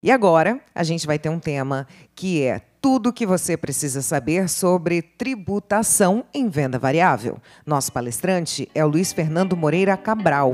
E agora a gente vai ter um tema que é tudo o que você precisa saber sobre tributação em venda variável. Nosso palestrante é o Luiz Fernando Moreira Cabral.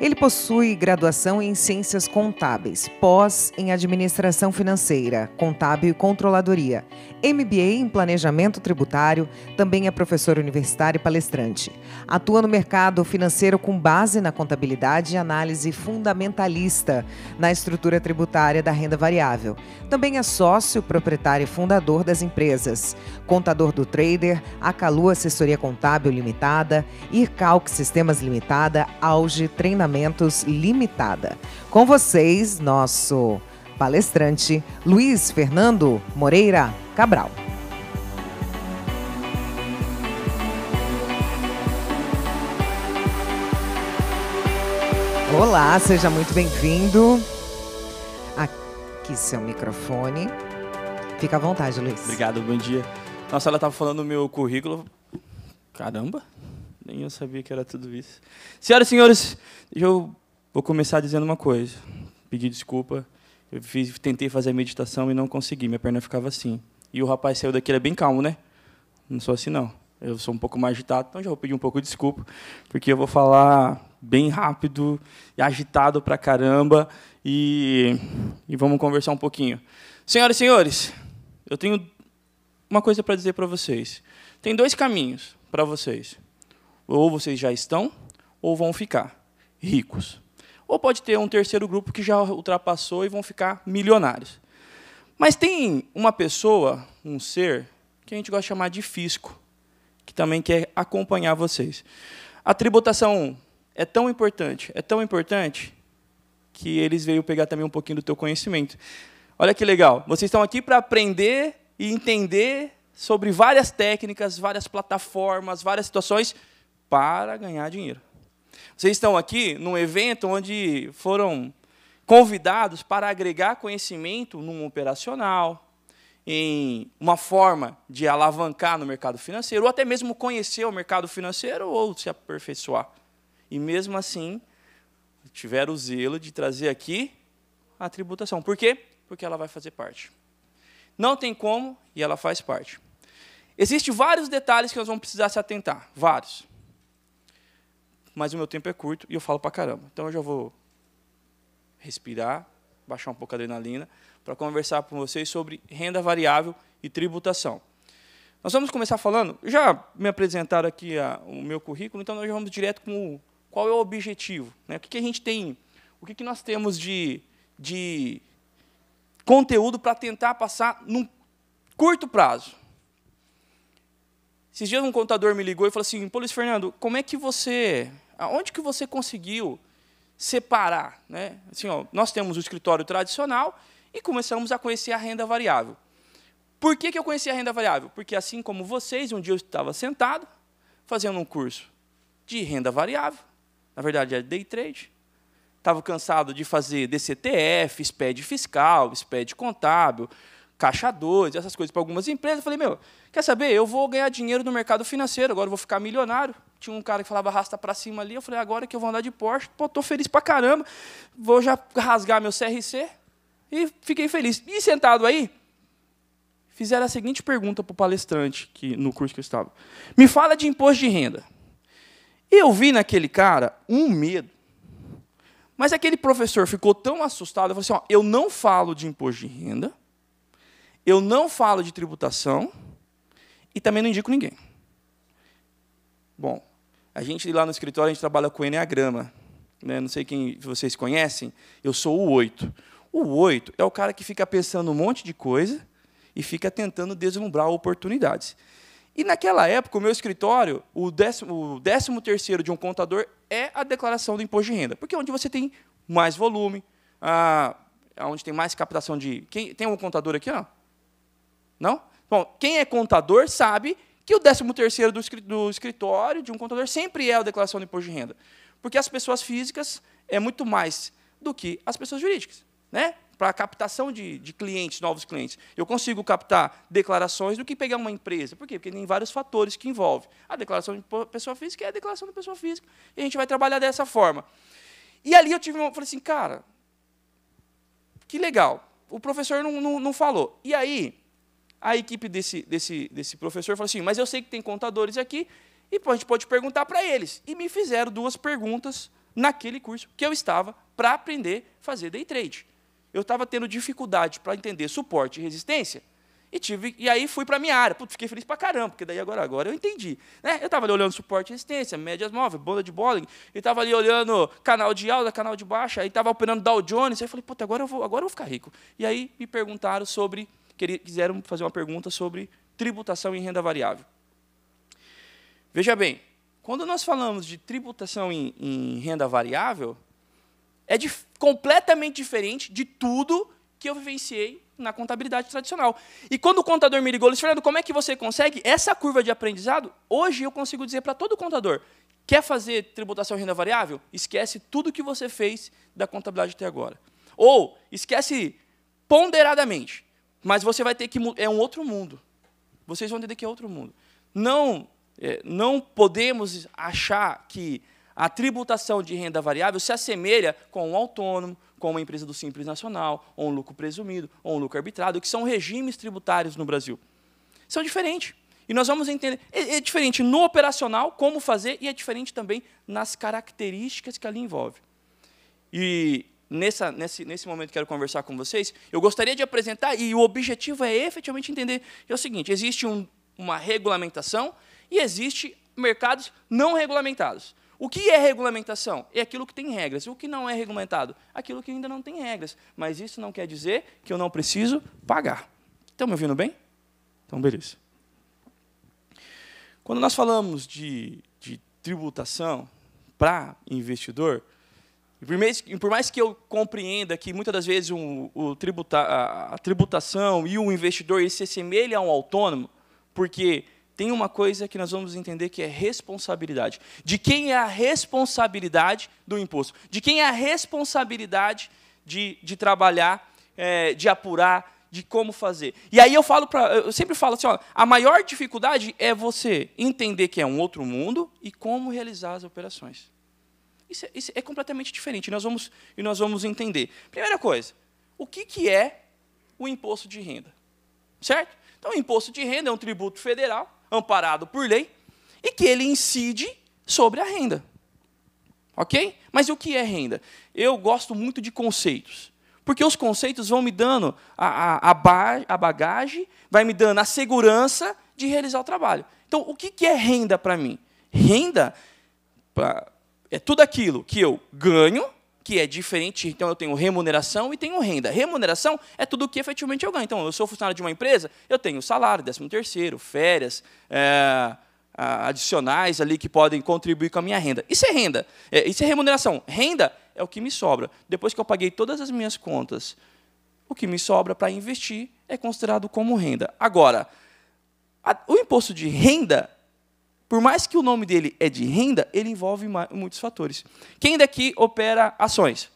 Ele possui graduação em Ciências Contábeis, pós em Administração Financeira, Contábil e Controladoria, MBA em Planejamento Tributário, também é professor universitário e palestrante. Atua no mercado financeiro com base na contabilidade e análise fundamentalista na estrutura tributária da renda variável. Também é sócio, proprietário e fundador das empresas Contador do Trader, Acalu Assessoria Contábil Limitada, Ircalc Sistemas Limitada, Auge Treinamento Lançamentos Limitada. Com vocês, nosso palestrante Luiz Fernando Moreira Cabral. Olá, seja muito bem-vindo. Aqui seu microfone. Fica à vontade, Luiz. Obrigado, bom dia. Nossa, ela estava falando do meu currículo. Caramba, nem eu sabia que era tudo isso. Senhoras e senhores, eu vou começar dizendo uma coisa. pedir desculpa. Eu fiz, tentei fazer a meditação e não consegui. Minha perna ficava assim. E o rapaz saiu daqui, ele é bem calmo, né? Não sou assim, não. Eu sou um pouco mais agitado, então já vou pedir um pouco de desculpa, porque eu vou falar bem rápido e agitado pra caramba. E, e vamos conversar um pouquinho. Senhoras e senhores, eu tenho uma coisa para dizer para vocês. Tem dois caminhos para vocês. Ou vocês já estão, ou vão ficar ricos. Ou pode ter um terceiro grupo que já ultrapassou e vão ficar milionários. Mas tem uma pessoa, um ser, que a gente gosta de chamar de fisco, que também quer acompanhar vocês. A tributação é tão importante, é tão importante, que eles veio pegar também um pouquinho do teu conhecimento. Olha que legal, vocês estão aqui para aprender e entender sobre várias técnicas, várias plataformas, várias situações para ganhar dinheiro. Vocês estão aqui num evento onde foram convidados para agregar conhecimento num operacional, em uma forma de alavancar no mercado financeiro, ou até mesmo conhecer o mercado financeiro ou se aperfeiçoar. E mesmo assim, tiveram o zelo de trazer aqui a tributação. Por quê? Porque ela vai fazer parte. Não tem como e ela faz parte. Existem vários detalhes que nós vamos precisar se atentar, vários mas o meu tempo é curto e eu falo para caramba. Então eu já vou respirar, baixar um pouco a adrenalina, para conversar com vocês sobre renda variável e tributação. Nós vamos começar falando, já me apresentaram aqui a, o meu currículo, então nós já vamos direto com o, qual é o objetivo. Né? O que, que a gente tem, o que, que nós temos de, de conteúdo para tentar passar num curto prazo. Esses dias um contador me ligou e falou assim, Polis Fernando, como é que você, aonde que você conseguiu separar? Né? Assim, ó, nós temos o escritório tradicional e começamos a conhecer a renda variável. Por que, que eu conheci a renda variável? Porque assim como vocês, um dia eu estava sentado fazendo um curso de renda variável, na verdade era é day trade, estava cansado de fazer DCTF, SPED fiscal, SPED contábil, caixa 2, essas coisas para algumas empresas. Eu falei, meu, quer saber? Eu vou ganhar dinheiro no mercado financeiro, agora eu vou ficar milionário. Tinha um cara que falava arrasta para cima ali, eu falei, agora que eu vou andar de Porsche, pô, tô feliz para caramba, vou já rasgar meu CRC e fiquei feliz. E sentado aí, fizeram a seguinte pergunta para o palestrante que, no curso que eu estava. Me fala de imposto de renda. Eu vi naquele cara um medo. Mas aquele professor ficou tão assustado, eu falei assim, ó, eu não falo de imposto de renda, eu não falo de tributação e também não indico ninguém. Bom, a gente lá no escritório a gente trabalha com Enneagrama. Né? Não sei quem vocês conhecem, eu sou o oito. O oito é o cara que fica pensando um monte de coisa e fica tentando deslumbrar oportunidades. E naquela época, o meu escritório, o o décimo terceiro de um contador é a declaração do imposto de renda. Porque é onde você tem mais volume, a, ah, é onde tem mais captação de. Quem, tem um contador aqui, não? Não? Bom, quem é contador sabe que o 13 terceiro do escritório de um contador sempre é a declaração de imposto de renda. Porque as pessoas físicas é muito mais do que as pessoas jurídicas. Né? Para a captação de, de clientes, novos clientes. Eu consigo captar declarações do que pegar uma empresa. Por quê? Porque tem vários fatores que envolvem. A declaração de pessoa física é a declaração de pessoa física. E a gente vai trabalhar dessa forma. E ali eu tive uma, falei assim, cara, que legal. O professor não, não, não falou. E aí, a equipe desse, desse, desse professor falou assim: Mas eu sei que tem contadores aqui, e a gente pode perguntar para eles. E me fizeram duas perguntas naquele curso que eu estava para aprender a fazer day trade. Eu estava tendo dificuldade para entender suporte e resistência. E, tive, e aí fui para a minha área. Putz, fiquei feliz para caramba, porque daí agora, agora eu entendi. Né? Eu estava ali olhando suporte e resistência, médias móveis, banda de bola e estava ali olhando canal de alta, canal de baixa. Aí estava operando Dow Jones. Aí eu falei, puta, agora vou, agora eu vou ficar rico. E aí me perguntaram sobre quiseram fazer uma pergunta sobre tributação em renda variável. Veja bem, quando nós falamos de tributação em, em renda variável, é completamente diferente de tudo que eu vivenciei na contabilidade tradicional. E quando o contador me ligou, ele disse, Fernando, como é que você consegue? Essa curva de aprendizado, hoje eu consigo dizer para todo contador, quer fazer tributação renda variável? Esquece tudo que você fez da contabilidade até agora. Ou esquece ponderadamente. Mas você vai ter que. É um outro mundo. Vocês vão entender que é outro mundo. Não, é, não podemos achar que a tributação de renda variável se assemelha com um autônomo, com uma empresa do Simples Nacional, ou um lucro presumido, ou um lucro arbitrado, que são regimes tributários no Brasil. São diferentes. E nós vamos entender. É, é diferente no operacional, como fazer, e é diferente também nas características que ali envolve. E nessa, nesse, nesse momento quero conversar com vocês, eu gostaria de apresentar, e o objetivo é efetivamente entender, é o seguinte, existe um, uma regulamentação e existe mercados não regulamentados. O que é regulamentação? É aquilo que tem regras. O que não é regulamentado? Aquilo que ainda não tem regras. Mas isso não quer dizer que eu não preciso pagar. Estão me ouvindo bem? Então, beleza. Quando nós falamos de, de tributação para investidor, e por mais, que eu compreenda que muitas das vezes um, o tributa, a, tributação e o investidor se assemelham a um autônomo, porque tem uma coisa que nós vamos entender que é responsabilidade. De quem é a responsabilidade do imposto? De quem é a responsabilidade de, de trabalhar, é, de apurar, de como fazer? E aí eu falo para, eu sempre falo assim, ó, a maior dificuldade é você entender que é um outro mundo e como realizar as operações. Isso é, isso é completamente diferente. E nós, vamos, e nós vamos entender. Primeira coisa, o que, que é o imposto de renda? Certo? Então, o imposto de renda é um tributo federal, amparado por lei, e que ele incide sobre a renda. Ok? Mas o que é renda? Eu gosto muito de conceitos. Porque os conceitos vão me dando a, a, a, ba a bagagem, vai me dando a segurança de realizar o trabalho. Então, o que, que é renda para mim? Renda, é tudo aquilo que eu ganho, que é diferente, então eu tenho remuneração e tenho renda. Remuneração é tudo o que efetivamente eu ganho. Então, eu sou funcionário de uma empresa, eu tenho salário, décimo terceiro, férias, é, adicionais ali que podem contribuir com a minha renda. Isso é renda, é, isso é remuneração. Renda é o que me sobra. Depois que eu paguei todas as minhas contas, o que me sobra para investir é considerado como renda. Agora, a, o imposto de renda por mais que o nome dele é de renda, ele envolve muitos fatores. Quem daqui opera ações?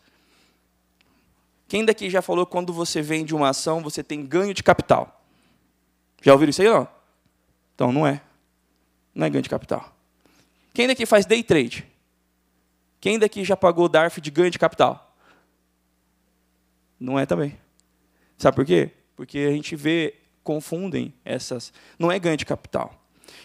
Quem daqui já falou quando você vende uma ação, você tem ganho de capital? Já ouviram isso aí não? Então não é. Não é ganho de capital. Quem daqui faz day trade? Quem daqui já pagou DARF de ganho de capital? Não é também. Sabe por quê? Porque a gente vê, confundem essas. Não é ganho de capital.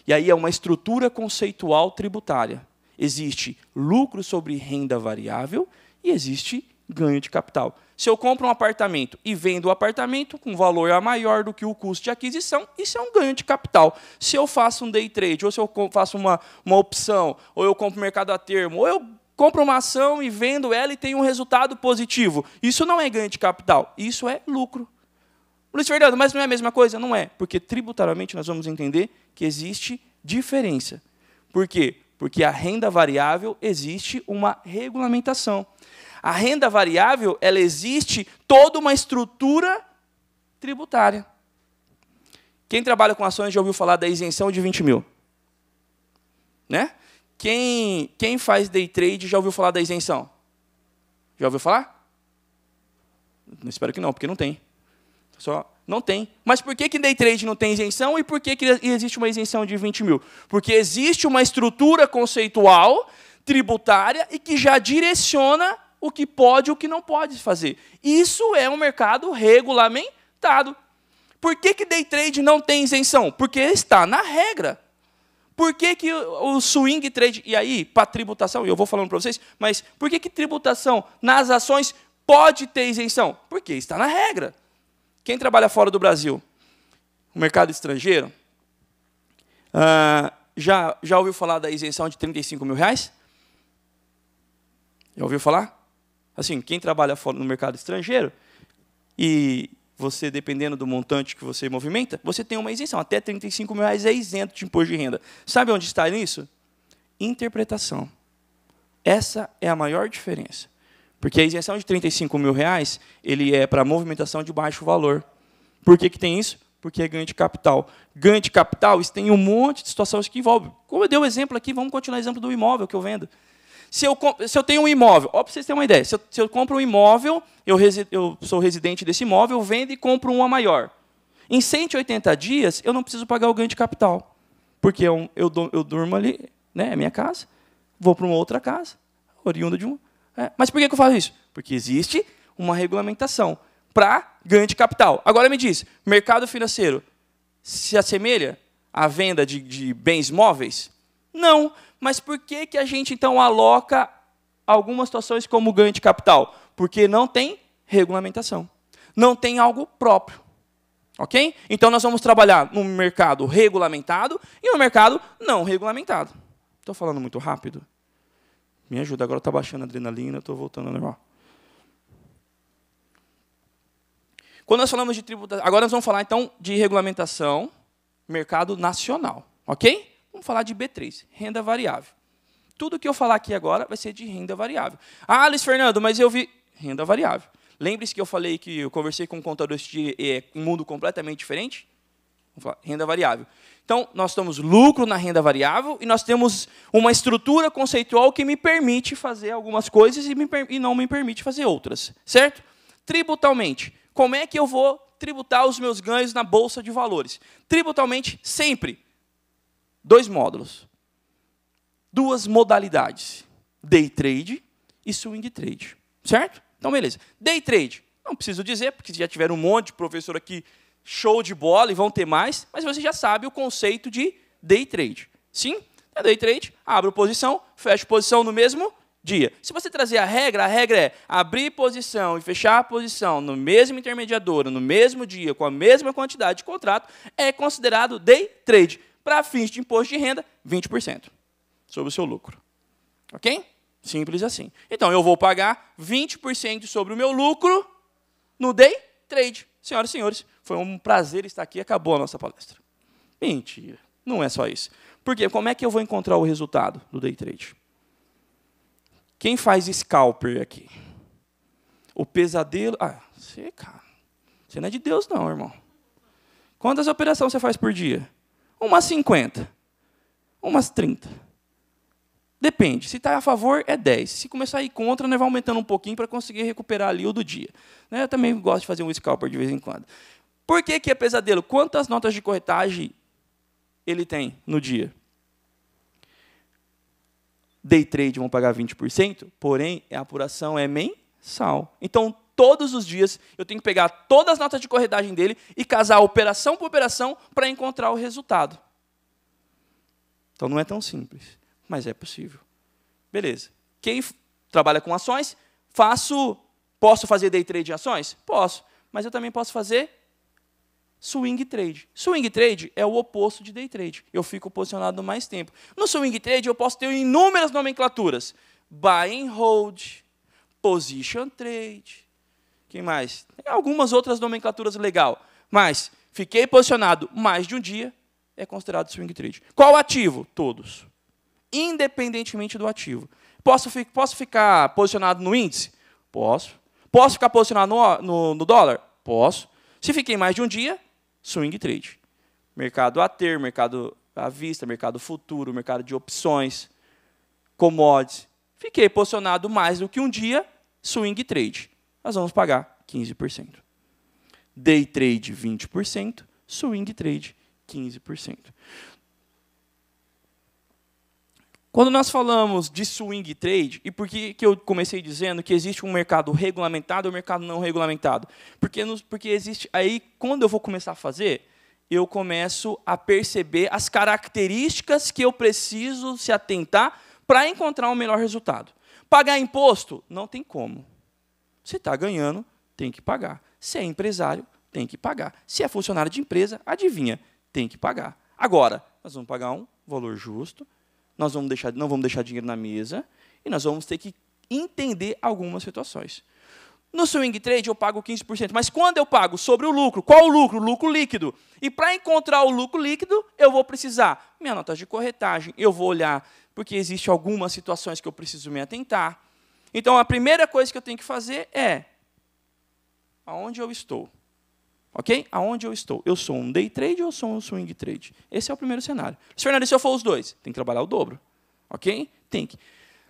E aí é uma estrutura conceitual tributária. Existe lucro sobre renda variável e existe ganho de capital. Se eu compro um apartamento e vendo o apartamento com valor maior do que o custo de aquisição, isso é um ganho de capital. Se eu faço um day trade, ou se eu faço uma, uma opção, ou eu compro mercado a termo, ou eu compro uma ação e vendo ela e tem um resultado positivo, isso não é ganho de capital, isso é lucro. Luiz Fernando, mas não é a mesma coisa? Não é, porque tributariamente nós vamos entender que existe diferença. Por quê? Porque a renda variável existe uma regulamentação. A renda variável, ela existe toda uma estrutura tributária. Quem trabalha com ações já ouviu falar da isenção de 20 mil? Né? Quem, quem faz day trade já ouviu falar da isenção? Já ouviu falar? Espero que não, porque não tem. Só não tem. Mas por que, que day trade não tem isenção e por que, que existe uma isenção de 20 mil? Porque existe uma estrutura conceitual, tributária, e que já direciona o que pode e o que não pode fazer. Isso é um mercado regulamentado. Por que, que day trade não tem isenção? Porque está na regra. Por que, que o swing trade. E aí, para tributação, e eu vou falando para vocês, mas por que, que tributação nas ações pode ter isenção? Porque está na regra. Quem trabalha fora do Brasil? O mercado estrangeiro? Ah, já, já ouviu falar da isenção de 35 mil reais? Já ouviu falar? Assim, quem trabalha fora no mercado estrangeiro e você, dependendo do montante que você movimenta, você tem uma isenção. Até 35 mil reais é isento de imposto de renda. Sabe onde está nisso? Interpretação. Essa é a maior diferença. Porque a isenção de 35 mil reais ele é para movimentação de baixo valor. Por que, que tem isso? Porque é ganho de capital. Ganho de capital, isso tem um monte de situações que envolvem. Como eu dei o um exemplo aqui, vamos continuar o exemplo do imóvel que eu vendo. Se eu, se eu tenho um imóvel, ó, para vocês terem uma ideia, se eu, se eu compro um imóvel, eu, resi, eu sou residente desse imóvel, vendo e compro uma maior. Em 180 dias, eu não preciso pagar o ganho de capital. Porque é eu, eu, eu durmo ali, né, é minha casa, vou para uma outra casa, oriunda de uma é, mas por que eu falo isso? Porque existe uma regulamentação para ganho de capital. Agora me diz, mercado financeiro se assemelha à venda de, de bens móveis? Não. Mas por que, que a gente então aloca algumas situações como ganho de capital? Porque não tem regulamentação. Não tem algo próprio. Ok? Então nós vamos trabalhar no mercado regulamentado e no mercado não regulamentado. Estou falando muito rápido? Me ajuda, agora está baixando a adrenalina, estou voltando ao normal. Quando nós falamos de tributação, agora nós vamos falar então de regulamentação, mercado nacional, ok? Vamos falar de B3, renda variável. Tudo que eu falar aqui agora vai ser de renda variável. Ah, Luiz Fernando, mas eu vi renda variável. Lembre-se que eu falei que eu conversei com um contador de é, um mundo completamente diferente? Falar, renda variável. Então, nós temos lucro na renda variável e nós temos uma estrutura conceitual que me permite fazer algumas coisas e, me, e não me permite fazer outras, certo? Tributalmente, como é que eu vou tributar os meus ganhos na bolsa de valores? Tributalmente, sempre dois módulos, duas modalidades: day trade e swing trade, certo? Então, beleza. Day trade, não preciso dizer, porque já tiveram um monte de professor aqui show de bola e vão ter mais, mas você já sabe o conceito de day trade. Sim? É day trade, Abre posição, fecha posição no mesmo dia. Se você trazer a regra, a regra é abrir posição e fechar posição no mesmo intermediador, no mesmo dia, com a mesma quantidade de contrato, é considerado day trade. Para fins de imposto de renda, 20% sobre o seu lucro. Ok? Simples assim. Então, eu vou pagar 20% sobre o meu lucro no day trade, senhoras e senhores. Foi um prazer estar aqui, acabou a nossa palestra. Mentira, não é só isso. Porque como é que eu vou encontrar o resultado do day trade? Quem faz scalper aqui? O pesadelo. Ah, você, cara. Você não é de Deus, não, irmão. Quantas operações você faz por dia? Umas 50. Umas 30. Depende. Se está a favor, é 10. Se começar a ir contra, né vai aumentando um pouquinho para conseguir recuperar ali o do dia. Né, eu também gosto de fazer um scalper de vez em quando. Por que, que é pesadelo? Quantas notas de corretagem ele tem no dia? Day trade vão pagar 20%, porém a apuração é mensal. Então, todos os dias eu tenho que pegar todas as notas de corretagem dele e casar operação por operação para encontrar o resultado. Então não é tão simples, mas é possível. Beleza. Quem trabalha com ações, faço, posso fazer day trade de ações? Posso, mas eu também posso fazer swing trade. Swing trade é o oposto de day trade. Eu fico posicionado mais tempo. No swing trade, eu posso ter inúmeras nomenclaturas: buy and hold, position trade. Quem mais? Tem algumas outras nomenclaturas legal. Mas fiquei posicionado mais de um dia, é considerado swing trade. Qual ativo? Todos. Independentemente do ativo. Posso, posso ficar posicionado no índice? Posso. Posso ficar posicionado no, no, no dólar? Posso. Se fiquei mais de um dia, swing trade. Mercado a ter, mercado à vista, mercado futuro, mercado de opções, commodities. Fiquei posicionado mais do que um dia, swing trade. Nós vamos pagar 15%. Day trade 20%, swing trade 15%. Quando nós falamos de swing trade, e por que, que eu comecei dizendo que existe um mercado regulamentado e um mercado não regulamentado? Porque, nos, porque existe. Aí, quando eu vou começar a fazer, eu começo a perceber as características que eu preciso se atentar para encontrar o um melhor resultado. Pagar imposto? Não tem como. Se está ganhando, tem que pagar. Se é empresário, tem que pagar. Se é funcionário de empresa, adivinha, tem que pagar. Agora, nós vamos pagar um valor justo nós vamos deixar, não vamos deixar dinheiro na mesa e nós vamos ter que entender algumas situações. No swing trade eu pago 15%, mas quando eu pago sobre o lucro, qual o lucro? O lucro líquido. E para encontrar o lucro líquido, eu vou precisar minha nota de corretagem, eu vou olhar, porque existem algumas situações que eu preciso me atentar. Então a primeira coisa que eu tenho que fazer é aonde eu estou. Ok? Aonde eu estou? Eu sou um day trade ou eu sou um swing trade? Esse é o primeiro cenário. Mas, Fernando, se eu for os dois? Tem que trabalhar o dobro. Ok? Tem que.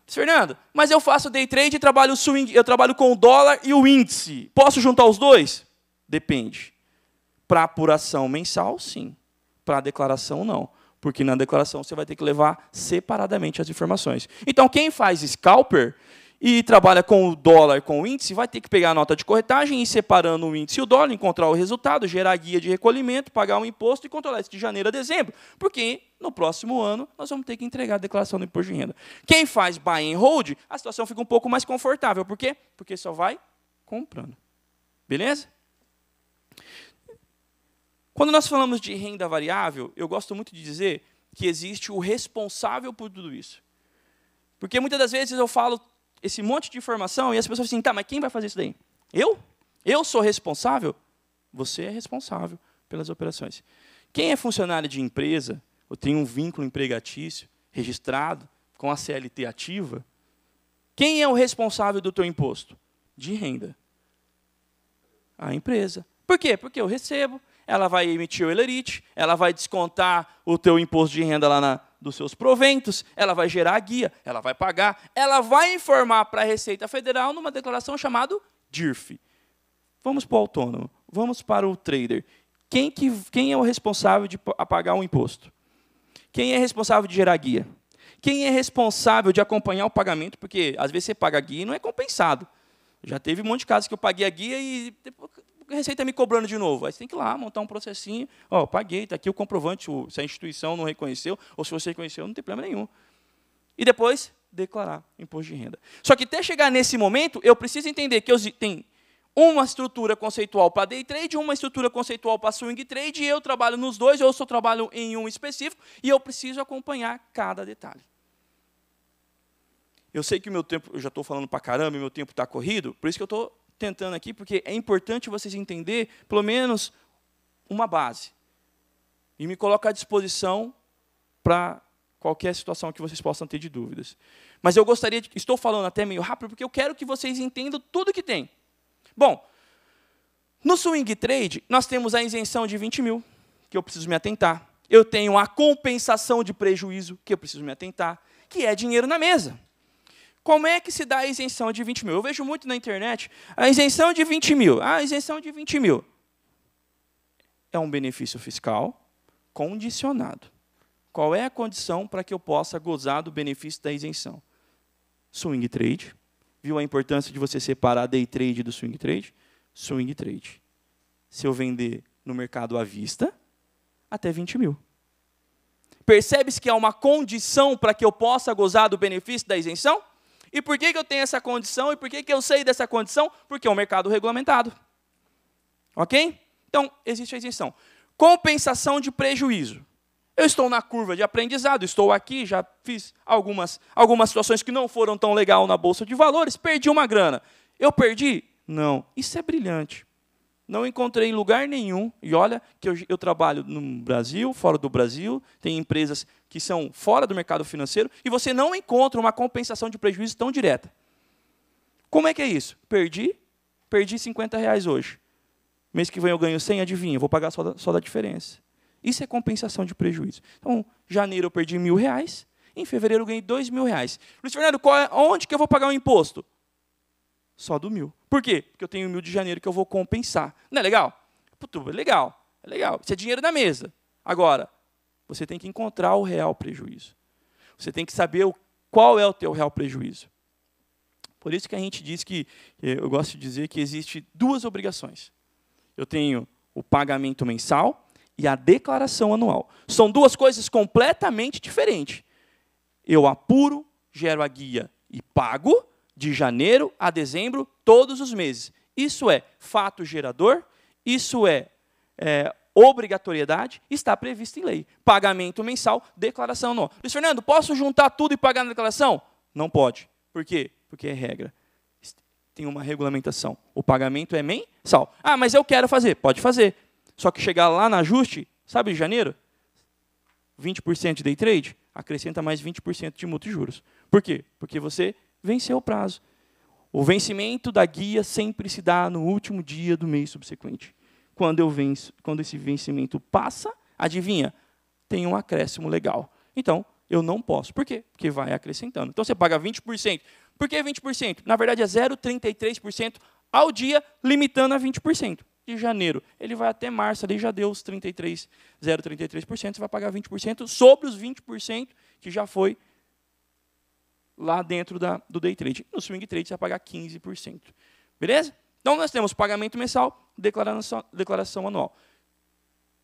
Fernando, mas eu faço day trade e trabalho swing, eu trabalho com o dólar e o índice. Posso juntar os dois? Depende. Para apuração mensal, sim. Para declaração, não. Porque na declaração você vai ter que levar separadamente as informações. Então, quem faz scalper, e trabalha com o dólar, com o índice, vai ter que pegar a nota de corretagem e ir separando o índice e o dólar, encontrar o resultado, gerar a guia de recolhimento, pagar o imposto e controlar isso de janeiro a dezembro, porque no próximo ano nós vamos ter que entregar a declaração do imposto de renda. Quem faz buy and hold, a situação fica um pouco mais confortável. Por quê? Porque só vai comprando. Beleza? Quando nós falamos de renda variável, eu gosto muito de dizer que existe o responsável por tudo isso. Porque muitas das vezes eu falo esse monte de informação e as pessoas assim, tá, mas quem vai fazer isso daí? Eu? Eu sou responsável? Você é responsável pelas operações. Quem é funcionário de empresa ou tem um vínculo empregatício registrado com a CLT ativa, quem é o responsável do teu imposto? De renda. A empresa. Por quê? Porque eu recebo, ela vai emitir o elerite, ela vai descontar o teu imposto de renda lá na, dos seus proventos, ela vai gerar a guia, ela vai pagar, ela vai informar para a Receita Federal numa declaração chamada DIRF. Vamos para o autônomo, vamos para o trader. Quem, que, quem é o responsável de pagar o imposto? Quem é responsável de gerar a guia? Quem é responsável de acompanhar o pagamento? Porque às vezes você paga a guia e não é compensado. Já teve um monte de casos que eu paguei a guia e tipo, a Receita me cobrando de novo? Aí você tem que ir lá, montar um processinho, ó, paguei, está aqui o comprovante, se a instituição não reconheceu, ou se você reconheceu, não tem problema nenhum. E depois, declarar imposto de renda. Só que até chegar nesse momento, eu preciso entender que eu tenho uma estrutura conceitual para day trade, uma estrutura conceitual para swing trade, e eu trabalho nos dois, eu só trabalho em um específico, e eu preciso acompanhar cada detalhe. Eu sei que o meu tempo, eu já estou falando para caramba, meu tempo está corrido, por isso que eu estou tentando aqui, porque é importante vocês entender, pelo menos, uma base. E me coloco à disposição para qualquer situação que vocês possam ter de dúvidas. Mas eu gostaria de. Estou falando até meio rápido, porque eu quero que vocês entendam tudo que tem. Bom, no swing trade, nós temos a isenção de 20 mil, que eu preciso me atentar. Eu tenho a compensação de prejuízo, que eu preciso me atentar, que é dinheiro na mesa. Como é que se dá a isenção de 20 mil? Eu vejo muito na internet a isenção de 20 mil. Ah, a isenção de 20 mil. É um benefício fiscal condicionado. Qual é a condição para que eu possa gozar do benefício da isenção? Swing trade. Viu a importância de você separar day trade do swing trade? Swing trade. Se eu vender no mercado à vista, até 20 mil. percebe-se que há uma condição para que eu possa gozar do benefício da isenção? E por que, que eu tenho essa condição? E por que, que eu sei dessa condição? Porque é um mercado regulamentado. Ok? Então, existe a isenção. Compensação de prejuízo. Eu estou na curva de aprendizado, estou aqui, já fiz algumas, algumas situações que não foram tão legal na bolsa de valores, perdi uma grana. Eu perdi? Não. Isso é brilhante não encontrei em lugar nenhum, e olha que eu, eu, trabalho no Brasil, fora do Brasil, tem empresas que são fora do mercado financeiro, e você não encontra uma compensação de prejuízo tão direta. Como é que é isso? Perdi, perdi 50 reais hoje. Mês que vem eu ganho 100, adivinha, vou pagar só da, só da diferença. Isso é compensação de prejuízo. Então, janeiro eu perdi mil reais, em fevereiro eu ganhei dois mil reais. Luiz Fernando, é, onde que eu vou pagar o imposto? só do mil. Por quê? Porque eu tenho o mil de janeiro que eu vou compensar. Não é legal? Puto, é legal. É legal. Isso é dinheiro na mesa. Agora, você tem que encontrar o real prejuízo. Você tem que saber o, qual é o teu real prejuízo. Por isso que a gente diz que, eu gosto de dizer que existe duas obrigações. Eu tenho o pagamento mensal e a declaração anual. São duas coisas completamente diferentes. Eu apuro, gero a guia e pago, de janeiro a dezembro, todos os meses. Isso é fato gerador, isso é, é obrigatoriedade, está previsto em lei. Pagamento mensal, declaração não. Luiz Fernando, posso juntar tudo e pagar na declaração? Não pode. Por quê? Porque é regra. Tem uma regulamentação. O pagamento é mensal. Ah, mas eu quero fazer. Pode fazer. Só que chegar lá na ajuste, sabe, de janeiro, 20% de day trade, acrescenta mais 20% de multijuros. juros. Por quê? Porque você venceu o prazo. O vencimento da guia sempre se dá no último dia do mês subsequente. Quando eu venço, quando esse vencimento passa, adivinha, tem um acréscimo legal. Então, eu não posso. Por quê? Porque vai acrescentando. Então você paga 20%. Por que 20%? Na verdade é 0,33% ao dia, limitando a 20%. De janeiro, ele vai até março, ali já deu os 0,33%, você vai pagar 20% sobre os 20% que já foi lá dentro da, do day trade. No swing trade você vai pagar 15%. Beleza? Então nós temos pagamento mensal, declaração, declaração anual.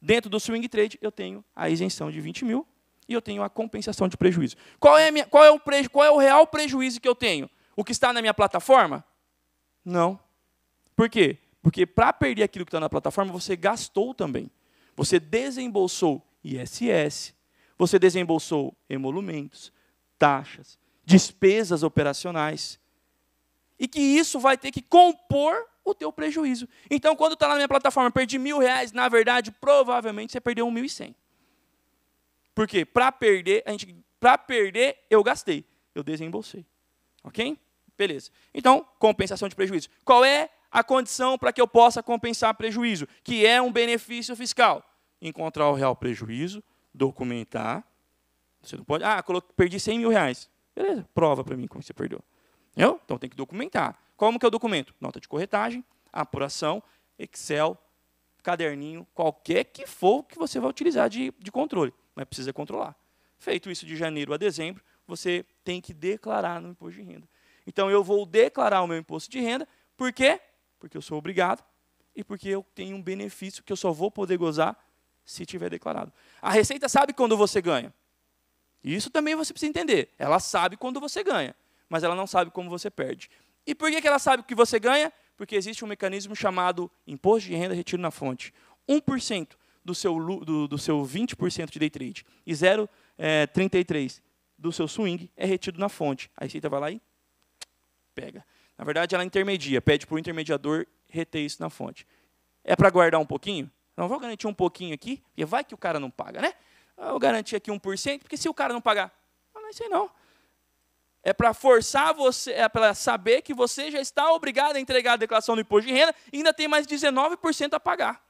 Dentro do swing trade eu tenho a isenção de 20 mil e eu tenho a compensação de prejuízo. Qual é, minha, qual é, o, preju, qual é o real prejuízo que eu tenho? O que está na minha plataforma? Não. Por quê? Porque para perder aquilo que está na plataforma, você gastou também. Você desembolsou ISS, você desembolsou emolumentos, taxas, despesas operacionais. E que isso vai ter que compor o teu prejuízo. Então, quando está na minha plataforma, perdi mil reais, na verdade, provavelmente você perdeu um mil e cem. Por quê? Para perder, a gente, para perder, eu gastei, eu desembolsei. Ok? Beleza. Então, compensação de prejuízo. Qual é a condição para que eu possa compensar prejuízo? Que é um benefício fiscal. Encontrar o real prejuízo, documentar. Você não pode. Ah, perdi 100 mil reais. Beleza, prova para mim como você perdeu. Entendeu? Então tem que documentar. Como que é o documento? Nota de corretagem, apuração, Excel, caderninho, qualquer que for que você vai utilizar de, de controle, mas precisa controlar. Feito isso de janeiro a dezembro, você tem que declarar no imposto de renda. Então eu vou declarar o meu imposto de renda, por quê? Porque eu sou obrigado e porque eu tenho um benefício que eu só vou poder gozar se tiver declarado. A Receita sabe quando você ganha? Isso também você precisa entender. Ela sabe quando você ganha, mas ela não sabe como você perde. E por que, que ela sabe o que você ganha? Porque existe um mecanismo chamado imposto de renda retido na fonte. 1% do seu, do, do seu 20% de day trade e 0,33% é, do seu swing é retido na fonte. A Receita vai lá e pega. Na verdade, ela intermedia, pede para o intermediador reter isso na fonte. É para guardar um pouquinho? Não vou garantir um pouquinho aqui, e vai que o cara não paga, né? eu garanti aqui 1%, porque se o cara não pagar, não ah, sei não. É, é para forçar você, é para saber que você já está obrigado a entregar a declaração do imposto de renda e ainda tem mais 19% a pagar.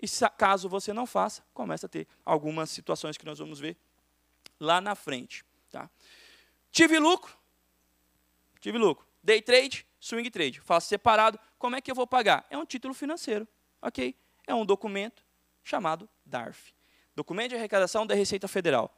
E caso você não faça, começa a ter algumas situações que nós vamos ver lá na frente. Tá? Tive lucro, tive lucro. Day trade, swing trade. Faço separado. Como é que eu vou pagar? É um título financeiro, ok? É um documento chamado DARF. Documento de arrecadação da Receita Federal.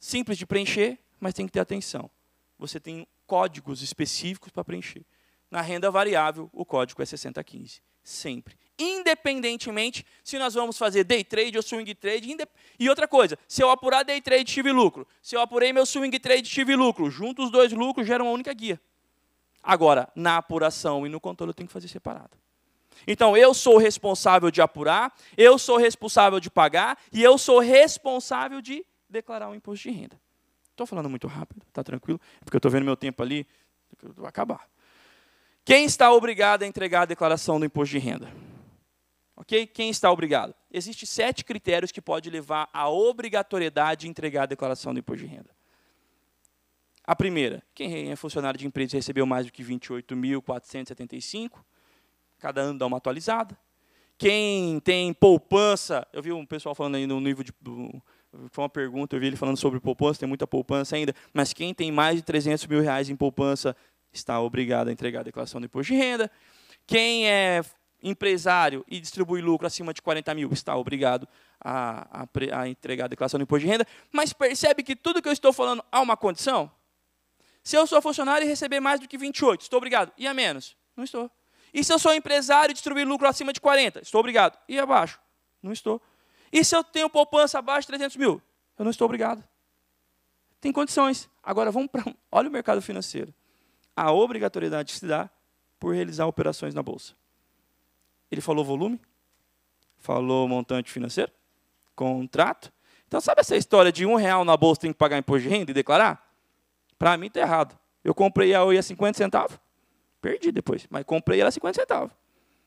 Simples de preencher, mas tem que ter atenção. Você tem códigos específicos para preencher. Na renda variável, o código é 6015. Sempre. Independentemente se nós vamos fazer day trade ou swing trade. E outra coisa, se eu apurar day trade, tive lucro. Se eu apurei meu swing trade, tive lucro. Junto os dois lucros, geram uma única guia. Agora, na apuração e no controle, eu tenho que fazer separado. Então eu sou responsável de apurar, eu sou responsável de pagar e eu sou responsável de declarar o imposto de renda. Estou falando muito rápido, está tranquilo? É porque eu estou vendo meu tempo ali, vai acabar. Quem está obrigado a entregar a declaração do imposto de renda? Ok? Quem está obrigado? Existem sete critérios que pode levar à obrigatoriedade de entregar a declaração do imposto de renda. A primeira, quem é funcionário de empresa recebeu mais do que 28.475 cada ano dá uma atualizada. Quem tem poupança, eu vi um pessoal falando aí no nível de. Foi uma pergunta, eu vi ele falando sobre poupança, tem muita poupança ainda, mas quem tem mais de 300 mil reais em poupança está obrigado a entregar a declaração do imposto de renda. Quem é empresário e distribui lucro acima de 40 mil está obrigado a, a, a, entregar a declaração do imposto de renda. Mas percebe que tudo que eu estou falando há uma condição? Se eu sou funcionário e receber mais do que 28, estou obrigado. E a menos? Não estou. E se eu sou empresário e distribuir lucro acima de 40? Estou obrigado. E abaixo? Não estou. E se eu tenho poupança abaixo de 300 mil? Eu não estou obrigado. Tem condições. Agora, vamos para. Olha o mercado financeiro. A obrigatoriedade que se dá por realizar operações na bolsa. Ele falou volume? Falou montante financeiro? Contrato? Então, sabe essa história de um real na bolsa tem que pagar imposto de renda e declarar? Para mim, está errado. Eu comprei a Oi a 50 centavos Perdi depois, mas comprei ela 50 centavos.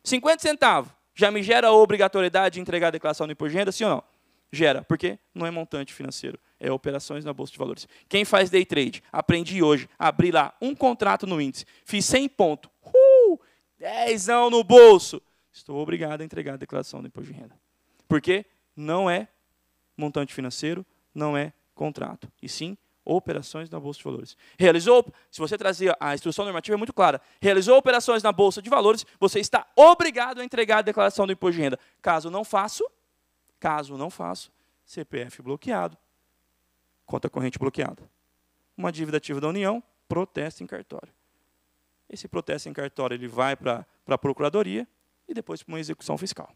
50 centavos já me gera a obrigatoriedade de entregar a declaração do imposto de renda, sim ou não? Gera, porque não é montante financeiro, é operações na bolsa de valores. Quem faz day trade? Aprendi hoje, abri lá um contrato no índice, fiz 100 pontos, uh, 10 no bolso. Estou obrigado a entregar a declaração do imposto de renda. Porque não é montante financeiro, não é contrato, e sim operações na bolsa de valores. Realizou, se você trazia a instrução normativa é muito clara, realizou operações na bolsa de valores, você está obrigado a entregar a declaração do imposto de renda. Caso não faça, caso não faça, CPF bloqueado, conta corrente bloqueada. Uma dívida ativa da União, protesto em cartório. Esse protesto em cartório ele vai para a procuradoria e depois para uma execução fiscal.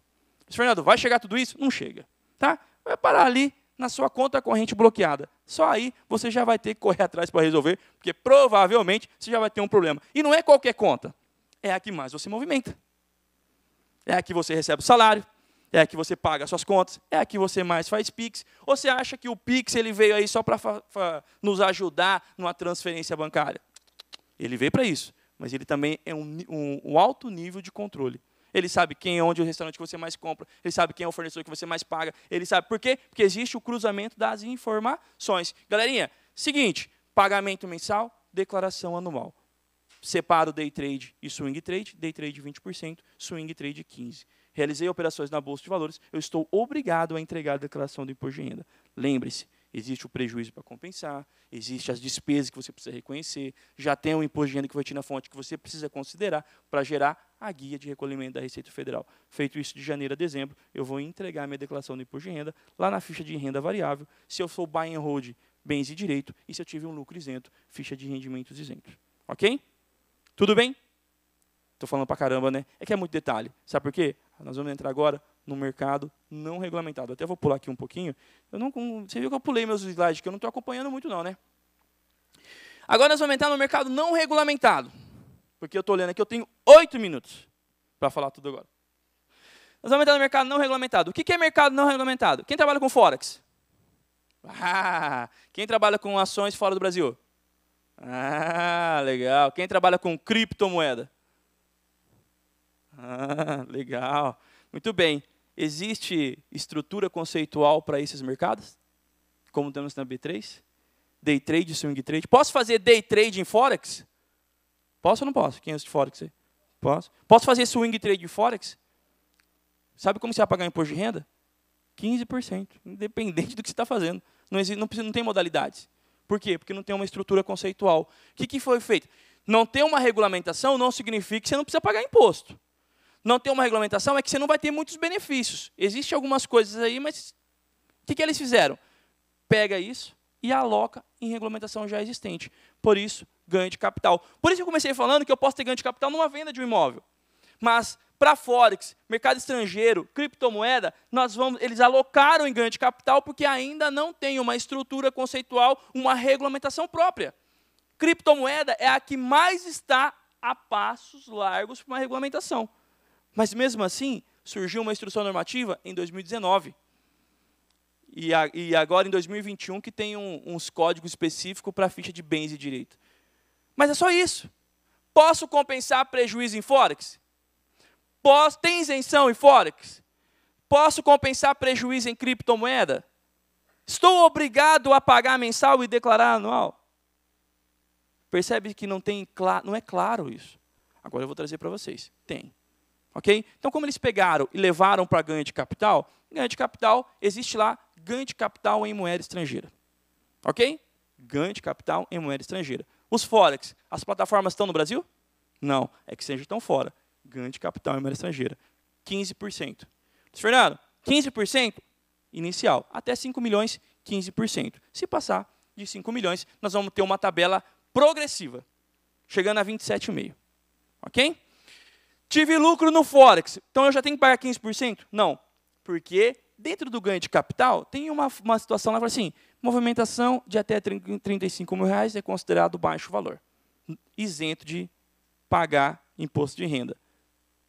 Mas, Fernando, vai chegar tudo isso? Não chega. Tá? Vai parar ali na sua conta corrente bloqueada. Só aí você já vai ter que correr atrás para resolver, porque provavelmente você já vai ter um problema. E não é qualquer conta, é a que mais você movimenta. É a que você recebe o salário, é a que você paga suas contas, é a que você mais faz Pix. Ou você acha que o Pix ele veio aí só para nos ajudar numa transferência bancária? Ele veio para isso, mas ele também é um, um, um alto nível de controle. Ele sabe quem é onde o restaurante que você mais compra. Ele sabe quem é o fornecedor que você mais paga. Ele sabe por quê? Porque existe o cruzamento das informações. Galerinha, seguinte, pagamento mensal, declaração anual. Separo day trade e swing trade, day trade 20%, swing trade 15%. Realizei operações na bolsa de valores, eu estou obrigado a entregar a declaração do imposto de renda. Lembre-se, existe o prejuízo para compensar, existe as despesas que você precisa reconhecer, já tem o imposto de renda que vai tirar na fonte que você precisa considerar para gerar a guia de recolhimento da Receita Federal. Feito isso de janeiro a dezembro, eu vou entregar minha declaração do imposto de renda lá na ficha de renda variável, se eu sou buy and hold, bens e direito, e se eu tive um lucro isento, ficha de rendimentos isentos. Ok? Tudo bem? Estou falando para caramba, né? É que é muito detalhe. Sabe por quê? Nós vamos entrar agora no mercado não regulamentado. Até vou pular aqui um pouquinho. Eu não, você viu que eu pulei meus slides, que eu não estou acompanhando muito, não, né? Agora nós vamos entrar no mercado não regulamentado. Porque eu estou olhando aqui, eu tenho oito minutos para falar tudo agora. Nós vamos entrar no mercado não regulamentado. O que é mercado não regulamentado? Quem trabalha com Forex? Ah, quem trabalha com ações fora do Brasil? Ah, legal. Quem trabalha com criptomoeda? Ah, legal. Muito bem. Existe estrutura conceitual para esses mercados? Como temos na B3? Day trade, swing trade. Posso fazer day trade em Forex? Posso ou não posso? 500 é de Forex Posso. Posso fazer swing trade de Forex? Sabe como você vai pagar imposto de renda? 15%, independente do que você está fazendo. Não, existe, não, precisa, não tem modalidades. Por quê? Porque não tem uma estrutura conceitual. O que, que foi feito? Não ter uma regulamentação não significa que você não precisa pagar imposto. Não ter uma regulamentação é que você não vai ter muitos benefícios. Existem algumas coisas aí, mas o que, que eles fizeram? Pega isso e aloca em regulamentação já existente. Por isso, ganho de capital. Por isso eu comecei falando que eu posso ter ganho de capital numa venda de um imóvel. Mas para Forex, mercado estrangeiro, criptomoeda, nós vamos, eles alocaram em ganho de capital porque ainda não tem uma estrutura conceitual, uma regulamentação própria. Criptomoeda é a que mais está a passos largos para uma regulamentação. Mas mesmo assim, surgiu uma instrução normativa em 2019. E, agora em 2021 que tem um, uns códigos específicos para a ficha de bens e direito. Mas é só isso. Posso compensar prejuízo em Forex? Posso, tem isenção em Forex? Posso compensar prejuízo em criptomoeda? Estou obrigado a pagar mensal e declarar anual? Percebe que não, tem, não é claro isso. Agora eu vou trazer para vocês. Tem. Ok? Então, como eles pegaram e levaram para ganho de capital, ganho de capital, existe lá ganho de capital em moeda estrangeira. Ok? Ganho de capital em moeda estrangeira. Os Forex, as plataformas estão no Brasil? Não, é que seja estão fora. Ganho de capital em moeda estrangeira. 15%. Fernando, 15% inicial. Até 5 milhões, 15%. Se passar de 5 milhões, nós vamos ter uma tabela progressiva, chegando a 27,5. Ok? Tive lucro no Forex, então eu já tenho que pagar 15%? Não, porque dentro do ganho de capital tem uma, uma situação lá assim, Movimentação de até 35 mil reais é considerado baixo valor, isento de pagar imposto de renda.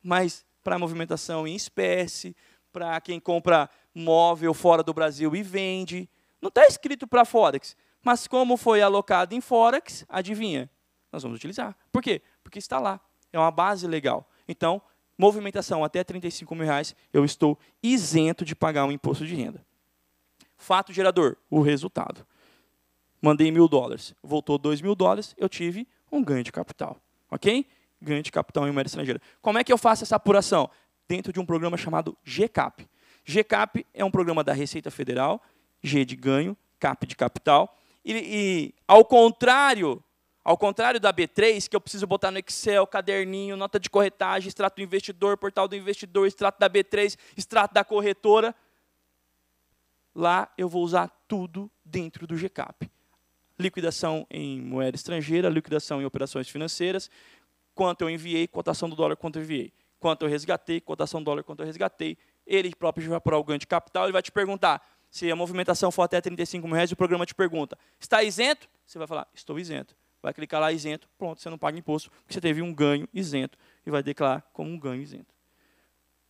Mas para movimentação em espécie, para quem compra móvel fora do Brasil e vende, não está escrito para Forex. Mas como foi alocado em Forex, adivinha? Nós vamos utilizar. Por quê? Porque está lá. É uma base legal. Então, movimentação até 35 mil reais, eu estou isento de pagar um imposto de renda. Fato gerador, o resultado. Mandei mil dólares, voltou dois mil dólares, eu tive um ganho de capital. Ok? Ganho de capital em moeda estrangeira. Como é que eu faço essa apuração? Dentro de um programa chamado GCAP. GCAP é um programa da Receita Federal, G de ganho, CAP de capital. E, e ao contrário ao contrário da B3, que eu preciso botar no Excel, caderninho, nota de corretagem, extrato do investidor, portal do investidor, extrato da B3, extrato da corretora, lá eu vou usar tudo dentro do GCAP. Liquidação em moeda estrangeira, liquidação em operações financeiras, quanto eu enviei, cotação do dólar, quanto eu enviei, quanto eu resgatei, cotação do dólar, quanto eu resgatei. Ele próprio vai apurar o ganho de capital, ele vai te perguntar se a movimentação for até 35 mil reais, o programa te pergunta, está isento? Você vai falar, estou isento. Vai clicar lá, isento, pronto, você não paga imposto, porque você teve um ganho isento e vai declarar como um ganho isento.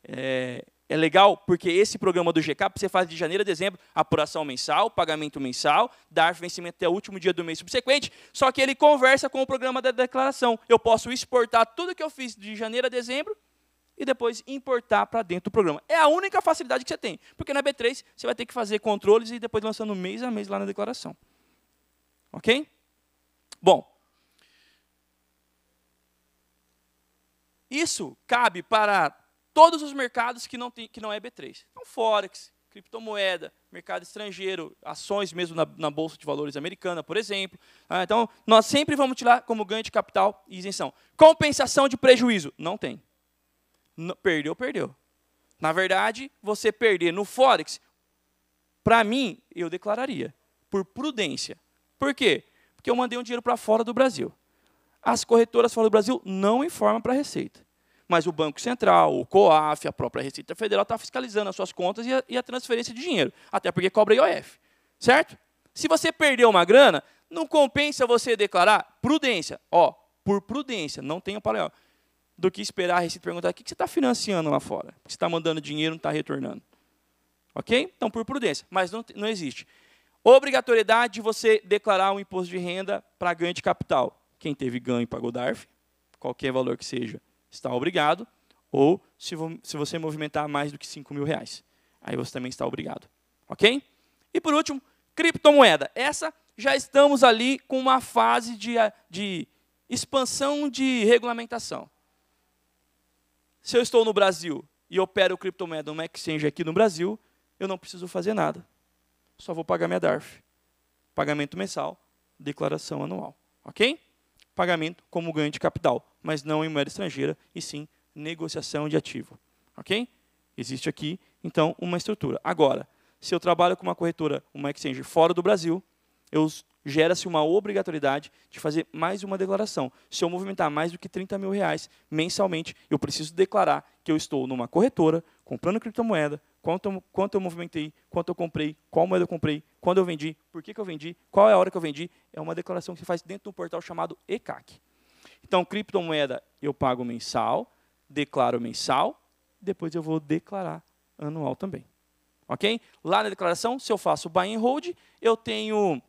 É, é legal porque esse programa do GCAP você faz de janeiro a dezembro, apuração mensal, pagamento mensal, dar vencimento até o último dia do mês subsequente, só que ele conversa com o programa da declaração. Eu posso exportar tudo que eu fiz de janeiro a dezembro e depois importar para dentro do programa. É a única facilidade que você tem, porque na B3 você vai ter que fazer controles e depois lançando mês a mês lá na declaração. Ok? Bom, isso cabe para todos os mercados que não, tem, que não é B3. Então, Forex, criptomoeda, mercado estrangeiro, ações mesmo na, na Bolsa de Valores americana, por exemplo. Ah, então, nós sempre vamos tirar como ganho de capital e isenção. Compensação de prejuízo? Não tem. perdeu, perdeu. Na verdade, você perder no Forex, para mim, eu declararia, por prudência. Por quê? Porque eu mandei um dinheiro para fora do Brasil. As corretoras fora do Brasil não informam para a Receita mas o Banco Central, o COAF, a própria Receita Federal está fiscalizando as suas contas e a, e a transferência de dinheiro, até porque cobra IOF, certo? Se você perdeu uma grana, não compensa você declarar prudência, ó, por prudência, não tenho para do que esperar a Receita perguntar o que você está financiando lá fora, você está mandando dinheiro, não está retornando, ok? Então, por prudência, mas não, não existe obrigatoriedade de você declarar o um imposto de renda para ganho de capital. Quem teve ganho pagou DARF, qualquer valor que seja está obrigado, ou se, se você movimentar mais do que 5 mil reais. Aí você também está obrigado. Ok? E por último, criptomoeda. Essa já estamos ali com uma fase de, de expansão de regulamentação. Se eu estou no Brasil e opero criptomoeda no exchange aqui no Brasil, eu não preciso fazer nada. Só vou pagar minha DARF. Pagamento mensal, declaração anual. Ok? Pagamento como ganho de capital mas não em moeda estrangeira, e sim negociação de ativo. Ok? Existe aqui, então, uma estrutura. Agora, se eu trabalho com uma corretora, uma exchange fora do Brasil, gera-se uma obrigatoriedade de fazer mais uma declaração. Se eu movimentar mais do que 30 mil reais mensalmente, eu preciso declarar que eu estou numa corretora, comprando criptomoeda, quanto eu, quanto eu movimentei, quanto eu comprei, qual moeda eu comprei, quando eu vendi, por que, que eu vendi, qual é a hora que eu vendi. É uma declaração que se faz dentro de um portal chamado ECAC. Então, criptomoeda eu pago mensal, declaro mensal, depois eu vou declarar anual também. Ok? Lá na declaração, se eu faço buy and hold, eu tenho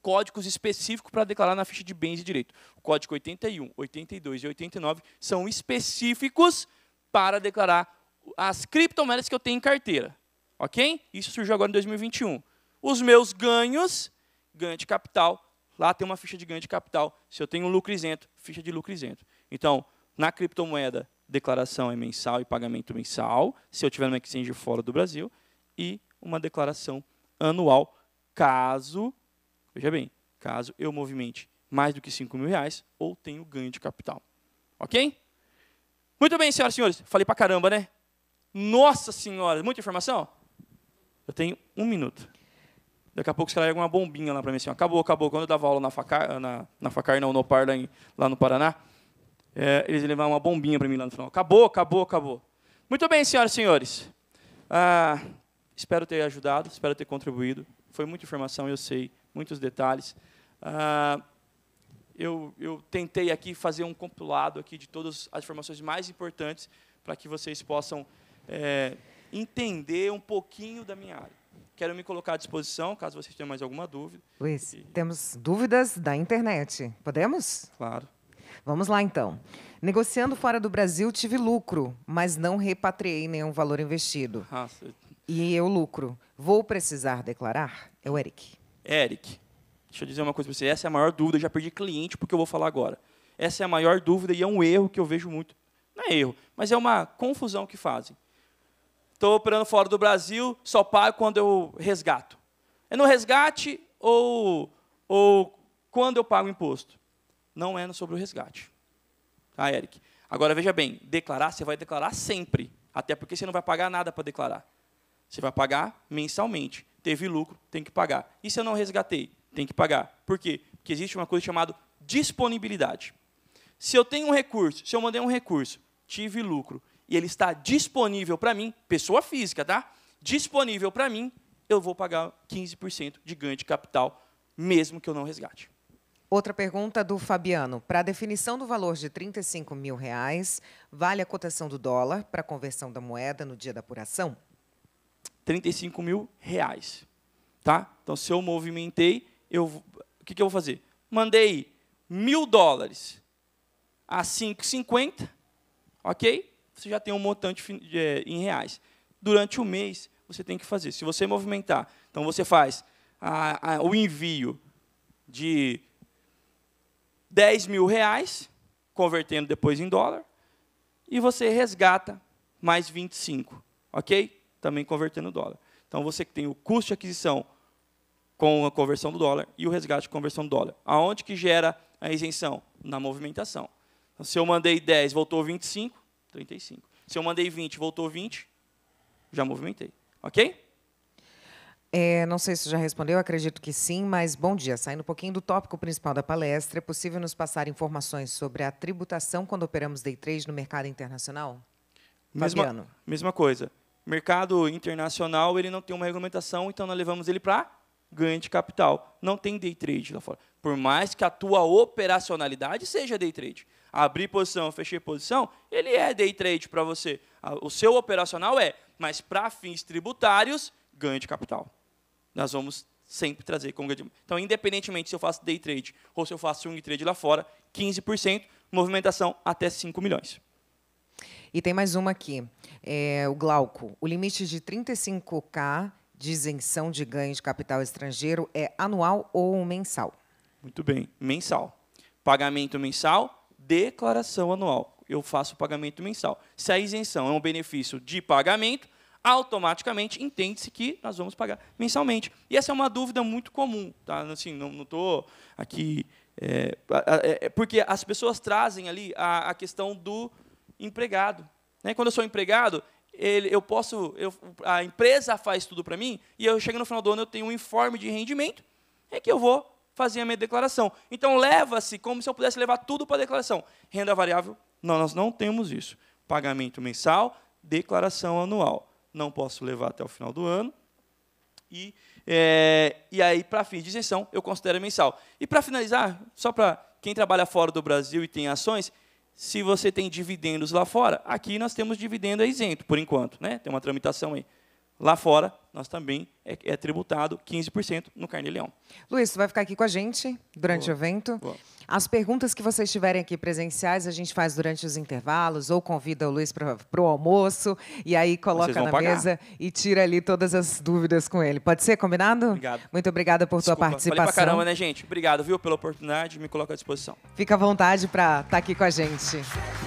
códigos específicos para declarar na ficha de bens e direito. O código 81, 82 e 89 são específicos para declarar as criptomoedas que eu tenho em carteira. Ok? Isso surgiu agora em 2021. Os meus ganhos, ganho de capital, lá tem uma ficha de ganho de capital. Se eu tenho um lucro isento, ficha de lucro isento. Então, na criptomoeda, declaração é mensal e pagamento mensal, se eu tiver no exchange fora do Brasil, e uma declaração anual, caso, veja bem, caso eu movimente mais do que 5 mil reais ou tenho ganho de capital. Ok? Muito bem, senhoras e senhores. Falei pra caramba, né? Nossa senhora, muita informação? Eu tenho um minuto. Daqui a pouco você caras uma bombinha lá para mim assim, acabou, acabou. Quando eu dava aula na Facar, na, na Facar não, no Par, lá, em, lá no Paraná, é, eles levavam uma bombinha para mim lá no final. Acabou, acabou, acabou. Muito bem, senhoras e senhores. Ah, espero ter ajudado, espero ter contribuído. Foi muita informação, eu sei, muitos detalhes. Ah, eu, eu, tentei aqui fazer um compilado aqui de todas as informações mais importantes para que vocês possam é, entender um pouquinho da minha área. Quero me colocar à disposição, caso vocês tenham mais alguma dúvida. Luiz, e... temos dúvidas da internet. Podemos? Claro. Vamos lá então. Negociando fora do Brasil, tive lucro, mas não repatriei nenhum valor investido. Ah, e eu lucro. Vou precisar declarar? É o Eric. Eric, deixa eu dizer uma coisa para você. Essa é a maior dúvida. Eu já perdi cliente porque eu vou falar agora. Essa é a maior dúvida e é um erro que eu vejo muito. Não é erro, mas é uma confusão que fazem estou operando fora do Brasil, só pago quando eu resgato. É no resgate ou, ou quando eu pago imposto? Não é sobre o resgate. Tá, Eric? Agora, veja bem, declarar, você vai declarar sempre, até porque você não vai pagar nada para declarar. Você vai pagar mensalmente. Teve lucro, tem que pagar. E se eu não resgatei? Tem que pagar. Por quê? Porque existe uma coisa chamada disponibilidade. Se eu tenho um recurso, se eu mandei um recurso, tive lucro e ele está disponível para mim, pessoa física, tá? Disponível para mim, eu vou pagar 15% de ganho de capital, mesmo que eu não resgate. Outra pergunta do Fabiano. Para a definição do valor de 35 mil reais, vale a cotação do dólar para a conversão da moeda no dia da apuração? 35 mil reais. Tá? Então, se eu movimentei, eu, o que, que eu vou fazer? Mandei mil dólares a 5,50, ok? você já tem um montante é, em reais. Durante o mês, você tem que fazer. Se você movimentar, então você faz a, a, o envio de 10 mil reais, convertendo depois em dólar, e você resgata mais 25, ok? Também convertendo dólar. Então você tem o custo de aquisição com a conversão do dólar e o resgate de conversão do dólar. Aonde que gera a isenção? Na movimentação. Então, se eu mandei 10, voltou 25, 35. Se eu mandei 20, voltou 20, já movimentei. Ok? É, não sei se já respondeu, acredito que sim, mas bom dia. Saindo um pouquinho do tópico principal da palestra, é possível nos passar informações sobre a tributação quando operamos day trade no mercado internacional? Mesma, mesma coisa. Mercado internacional ele não tem uma regulamentação, então nós levamos ele para ganho de capital. Não tem day trade lá fora. Por mais que a tua operacionalidade seja day trade abrir posição, fechei posição, ele é day trade para você. O seu operacional é, mas para fins tributários, ganho de capital. Nós vamos sempre trazer como ganho de... Então, independentemente se eu faço day trade ou se eu faço swing trade lá fora, 15%, movimentação até 5 milhões. E tem mais uma aqui, é, o Glauco. O limite de 35K de isenção de ganho de capital estrangeiro é anual ou mensal? Muito bem, mensal. Pagamento mensal, declaração anual. Eu faço o pagamento mensal. Se a isenção é um benefício de pagamento, automaticamente entende-se que nós vamos pagar mensalmente. E essa é uma dúvida muito comum. Tá? Assim, não estou aqui. É, é, é, porque as pessoas trazem ali a, a questão do empregado. Né? Quando eu sou empregado, ele, eu posso, eu, a empresa faz tudo para mim e eu chego no final do ano eu tenho um informe de rendimento é que eu vou fazia a minha declaração. Então leva-se como se eu pudesse levar tudo para a declaração. Renda variável, não, nós não temos isso. Pagamento mensal, declaração anual. Não posso levar até o final do ano. E, é, e aí, para fins de isenção, eu considero mensal. E para finalizar, só para quem trabalha fora do Brasil e tem ações, se você tem dividendos lá fora, aqui nós temos dividendo é isento, por enquanto. Né? Tem uma tramitação aí. Lá fora, nós também é, é tributado 15% no carne-leão. Luiz, você vai ficar aqui com a gente durante Boa. o evento. Boa. As perguntas que vocês tiverem aqui presenciais, a gente faz durante os intervalos, ou convida o Luiz para o almoço, e aí coloca na pagar. mesa e tira ali todas as dúvidas com ele. Pode ser, combinado? Obrigado. Muito obrigada por Desculpa, tua participação. Falei pra caramba, né, gente? Obrigado, viu, pela oportunidade, me coloca à disposição. Fica à vontade para estar tá aqui com a gente.